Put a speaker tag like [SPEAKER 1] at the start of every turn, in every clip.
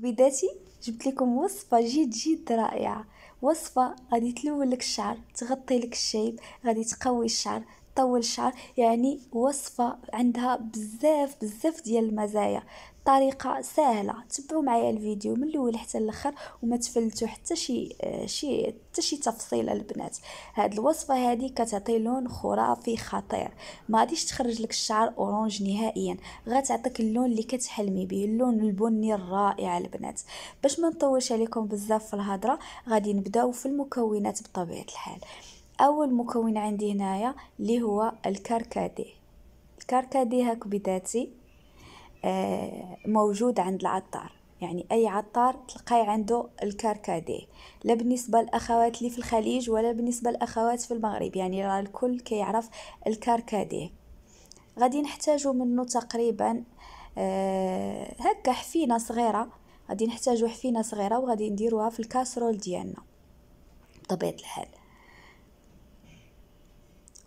[SPEAKER 1] بذاتي جبت لكم وصفه جد جد رائعه وصفه غادي تلون لك الشعر تغطي لك الشيب غادي تقوي الشعر طول الشعر يعني وصفة عندها بزاف بزاف ديال المزايا طريقة سهلة تبعوا معايا الفيديو من الاول حتى الاخر وما تفلتوا حتى شي شي حتى شي تفصيله البنات هاد الوصفه هادي كتعطي لون خرافي خطير ما غاديش تخرج لك الشعر اورانج نهائيا غتعطيك اللون اللي كتحلمي به اللون البني الرائع البنات باش ما نطولش عليكم بزاف في الهضره غادي نبداو في المكونات بطبيعه الحال أول مكون عندي هنايا اللي هو الكركديه الكركديه هاك بداتي آه، موجود عند العطار يعني أي عطار تلقاي عنده الكركديه لا بالنسبة للأخوات اللي في الخليج ولا بالنسبة للأخوات في المغرب يعني راه الكل كيعرف الكركديه غادي نحتاجو منه تقريبا آه، هكا حفينه صغيره غادي نحتاجو حفينه صغيره وغادي نديروها في الكاسرول ديالنا بطبيعه الحال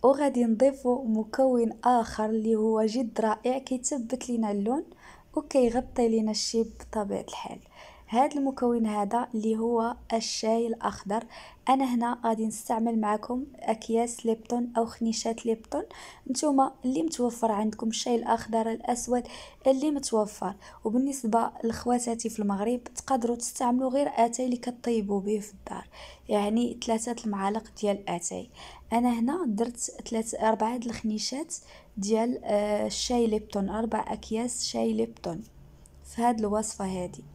[SPEAKER 1] وغادي نضيفو مكون اخر اللي هو جد رائع كيتثبت لينا اللون وكيغطي لينا الشيب بطبيعه الحال هذا المكون هذا اللي هو الشاي الاخضر انا هنا غادي نستعمل معكم اكياس ليبتون او خنيشات ليبتون نتوما اللي متوفر عندكم الشاي الاخضر الاسود اللي متوفر وبالنسبه لخواتاتي في المغرب تقدروا تستعملوا غير اتاي اللي كطيبوا به في الدار يعني ثلاثة المعالق ديال اتاي انا هنا درت ثلاثة اربعة الخنيشات ديال الشاي آه، ليبتون اربع اكياس شاي ليبتون في هاد الوصفه هذه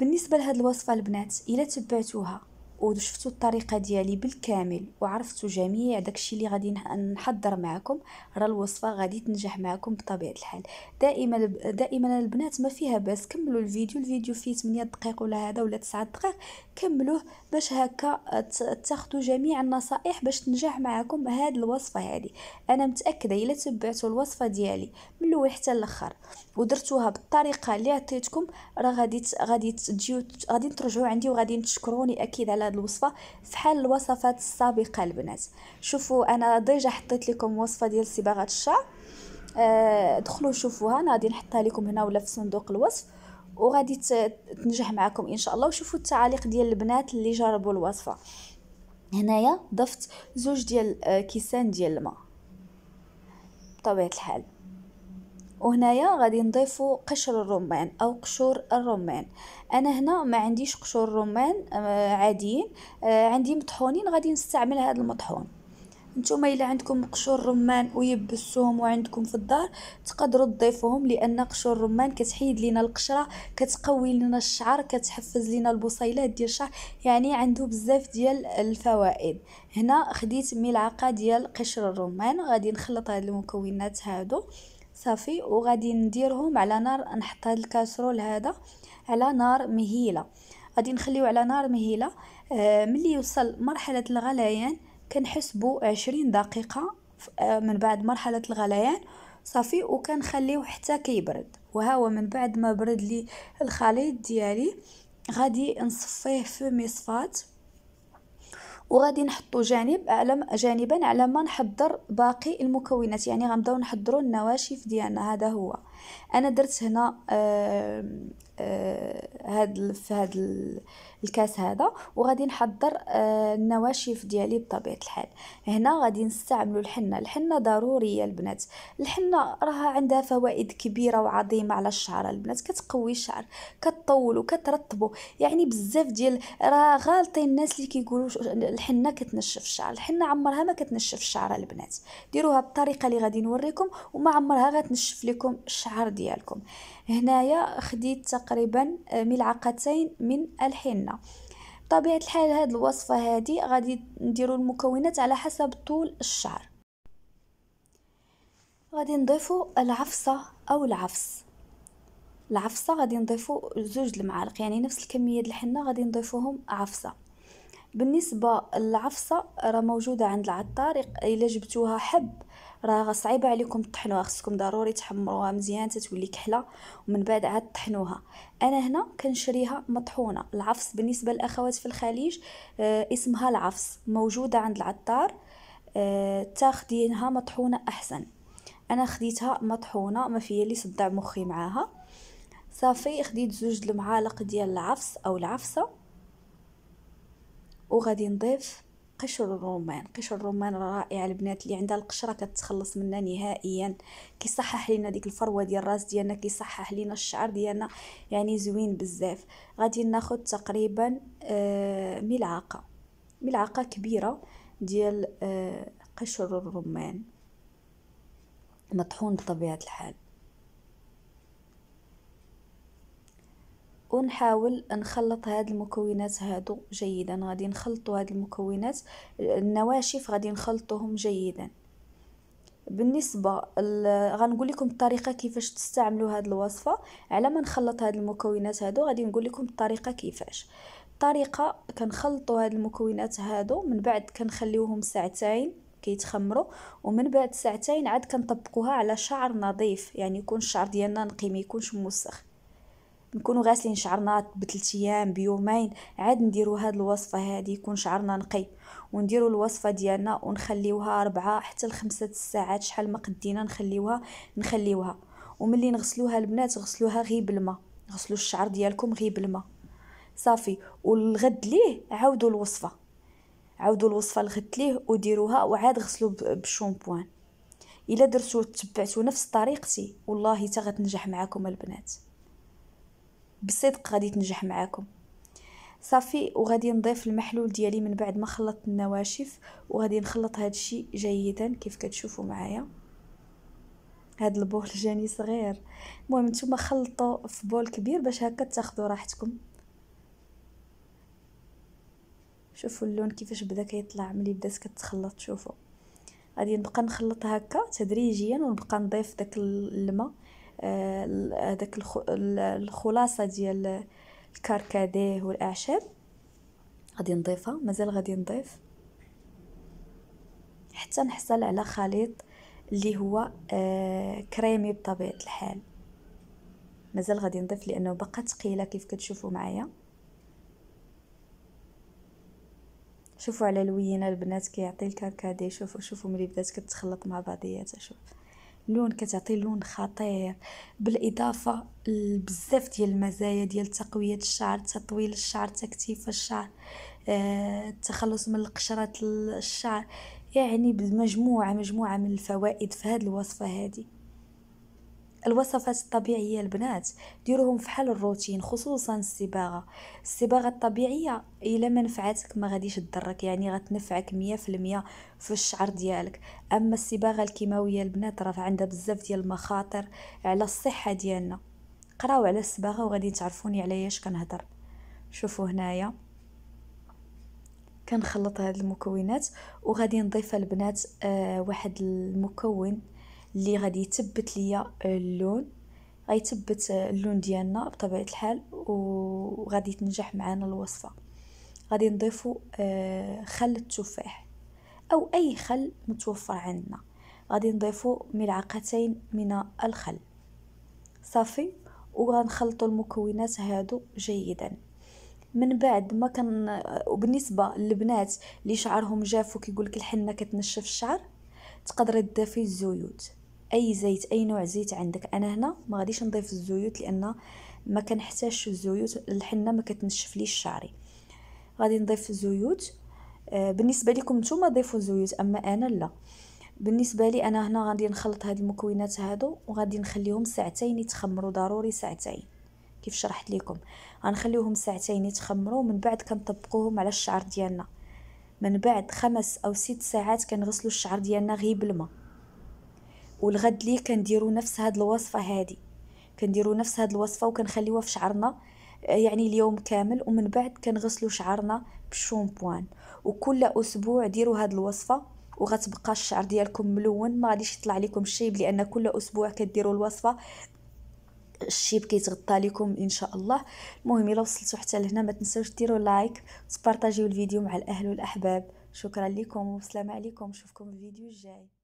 [SPEAKER 1] بالنسبه لهاد الوصفه البنات الا تبعتوها وشفتوا الطريقه ديالي بالكامل وعرفتوا جميع داكشي اللي غادي نحضر معكم راه الوصفه غادي تنجح معكم بطبيعه الحال دائما دائما البنات ما فيها باس كملوا الفيديو الفيديو فيه 8 دقائق ولا هذا ولا 9 دقائق كملوه باش هكا تاخذوا جميع النصائح باش تنجح معكم هاد الوصفه هذه انا متاكده الا تبعتوا الوصفه ديالي من الاول حتى الاخر ودرتوها بالطريقه اللي عطيتكم راه غادي غادي تجيو غادي ترجعوا عندي وغادي تشكروني اكيد على هذه الوصفه فحال الوصفات السابقه البنات شوفوا انا ديجا حطيت لكم وصفه ديال صباغه الشعر آه دخلوا شوفوها انا غادي نحطها لكم هنا ولا في صندوق الوصف وغادي تنجح معكم ان شاء الله وشوفوا التعاليق ديال البنات اللي جربوا الوصفه هنايا ضفت زوج ديال آه، كيسان ديال الماء بطبيعه الحال وهنايا غادي نضيفوا قشر الرمان او قشور الرمان انا هنا ما عنديش قشور رمان آه، عاديين آه، عندي مطحونين غادي نستعمل هذا المطحون نتوما الا عندكم قشور رمان ويبسوهم وعندكم في الدار تقدروا تضيفوهم لان قشور الرمان كتحيد لينا القشره كتقوي لنا الشعر كتحفز لينا البصيلات ديال الشعر يعني عنده بزاف ديال الفوائد هنا خديت ملعقه ديال قشر الرمان غادي نخلط هاد المكونات هادو صافي وغادي نديرهم على نار نحط هاد الكاسرول هذا على نار مهيله غادي نخليو على نار مهيله آه ملي يوصل مرحله الغليان كنحسبو عشرين دقيقه آه من بعد مرحله الغليان صافي وكنخليوه حتى كيبرد وها هو من بعد ما برد لي الخليط ديالي غادي نصفيه في مصفات وغادي نحطو جانب على جانبا على ما نحضر باقي المكونات يعني غنبداو نحضروا النواشف ديالنا هذا هو انا درت هنا آه آه هاد في هاد الكاس هذا وغادي نحضر آه النواشف ديالي بطبيعه الحال هنا غادي نستعملوا الحنه الحنه ضروريه البنات الحنه راها عندها فوائد كبيره وعظيمه على الشعر البنات كتقوي الشعر كطولو كترطبو يعني بزاف ديال راه غالطين الناس اللي كيقولوا الحنه كتنشف الشعر الحنه عمرها ما كتنشف الشعر البنات ديروها بالطريقه اللي غادي نوريكم وما عمرها غتنشف لكم الشعر الشعر ديالكم هنايا خديت تقريبا ملعقتين من الحنه بطبيعه الحال هاد الوصفه هادي غادي نديروا المكونات على حسب طول الشعر غادي نضيفوا العفصه او العفص العفصه غادي نضيفوا زوج المعالق يعني نفس الكميه د الحنه غادي نضيفوهم عفصه بالنسبه للعفصه راه موجوده عند العطار الا جبتوها حب راه صعيبه عليكم تطحنوها خصكم ضروري تحمروها مزيان تتولي كحله ومن بعد عاد تطحنوها انا هنا كنشريها مطحونه العفص بالنسبه للاخوات في الخليج آه، اسمها العفص موجوده عند العطار آه تاخدينها مطحونه احسن انا خديتها مطحونه ما فيا اللي صدع مخي معاها صافي خديت زوج المعالق ديال العفص او العفصه وغادي نضيف قشر الرومان قشر الرومان رائع البنات اللي عندها القشره كتخلص منها نهائيا كيصحح لينا ديك الفروه ديال الراس ديالنا كيصحح لينا الشعر ديالنا يعني زوين بزاف غادي ناخذ تقريبا آه، ملعقه ملعقه كبيره ديال آه، قشر الرمان مطحون بطبيعه الحال نحاول نخلط هاد المكونات هادو جيدا غادي نخلطو هاد المكونات النواشف غادي نخلطوهم جيدا بالنسبه غنقول لكم الطريقه كيفاش تستعملوا هاد الوصفه على ما نخلط هاد المكونات هادو غادي نقول لكم الطريقه كيفاش الطريقه كنخلطوا هاد المكونات هادو من بعد كنخليوهم ساعتين كيتخمروا ومن بعد ساعتين عاد كنطبقوها على شعر نظيف يعني يكون الشعر ديالنا نقي ما يكونش موسخ نكونوا غاسلين شعرنا بثلاث ايام بيومين عاد نديرو هاد الوصفه هادي يكون شعرنا نقي ونديروا الوصفه ديالنا ونخليوها أربعة حتى لخمسة ساعات شحال ما قدينا نخليوها نخليوها وملي نغسلوها البنات غسلوها غير بالماء غسلوا الشعر ديالكم غير بالماء صافي والغد ليه عاودوا الوصفه عاودوا الوصفه الغد ليه وديروها وعاد غسلوا بالشامبوان الا درتو تبعتو نفس طريقتي والله تا غتنجح معكم البنات بصدق غادي تنجح معاكم صافي وغادي نضيف المحلول ديالي من بعد ما خلطت النواشف وغادي نخلط هادشي الشيء جيدا كيف كتشوفوا معايا هاد البول جاني صغير المهم نتوما خلطوا في بول كبير باش هكا تاخذوا راحتكم شوفوا اللون كيفاش بدا كيطلع ملي بدات كتخلط شوفوا غادي نبقى نخلط هكا تدريجيا ونبقى نضيف داك الماء هذاك الخلاصه ديال الكركديه والاعشاب غادي نضيفها مازال غادي نضيف حتى نحصل على خليط اللي هو آه، كريمي بطبيعه الحال مازال غادي نضيف لانه باقا ثقيله كيف كتشوفوا معايا شوفوا على الوينه البنات كيعطي الكركديه شوفوا شوفوا ملي بدات كتخلط مع بعضياتها شوف لون كتعطي لون خطير بالاضافه لبزاف ديال المزايا ديال تقويه الشعر تطويل الشعر تكثيف الشعر آه، التخلص من القشرات الشعر يعني بمجموعه مجموعه من الفوائد في هذه الوصفه هذه الوصفات الطبيعيه البنات ديروهم فحال الروتين خصوصا الصباغه الصباغه الطبيعيه الا ما نفعتك ما غاديش تضرك يعني غتنفعك مية في الشعر ديالك اما الصباغه الكيماويه البنات راه عندها بزاف ديال المخاطر على الصحه ديالنا قراو على الصباغه وغادي تعرفوني علاش كنهضر شوفوا هنايا كنخلط هاد المكونات وغادي نضيف البنات آه واحد المكون اللي غادي يثبت ليا آه، اللون غيثبت آه، اللون ديالنا بطبيعه الحال وغادي تنجح معانا الوصفه غادي نضيفو آه، خل التفاح او اي خل متوفر عندنا غادي نضيفو ملعقتين من الخل صافي وغنخلطو المكونات هادو جيدا من بعد ما كان وبالنسبه للبنات اللي شعرهم جاف وكيقول لك الحنه كتنشف الشعر تقدري تضيفي الزيوت اي زيت اي نوع زيت عندك انا هنا ما غاديش نضيف الزيوت لان ما كنحتاجش الزيوت الحنه ما كتنشف ليش شعري غادي نضيف الزيوت آه، بالنسبه لكم نتوما ضيفوا الزيوت اما انا لا بالنسبه لي انا هنا غادي نخلط هاد المكونات هادو وغادي نخليهم ساعتين يتخمروا ضروري ساعتين كيف شرحت لكم غنخليوهم ساعتين يتخمروا من بعد كنطبقوهم على الشعر ديالنا من بعد خمس او ست ساعات كنغسلوا الشعر ديالنا غير بالماء والغد ليه كنديروا نفس هاد الوصفه هادي كنديروا نفس هاد الوصفه وكنخليوها في شعرنا آه، يعني اليوم كامل ومن بعد كنغسلوا شعرنا بالشامبوان وكل اسبوع ديروا هاد الوصفه وغتبقى الشعر ديالكم ملون ما غاديش يطلع لكم الشيب لان كل اسبوع كديروا الوصفه الشيب كيتغطى لكم ان شاء الله المهم الا وصلتوا حتى لهنا ما تنساوش ديروا لايك وتبارطاجيو الفيديو مع الاهل والاحباب شكرا لكم والسلام عليكم نشوفكم الفيديو الجاي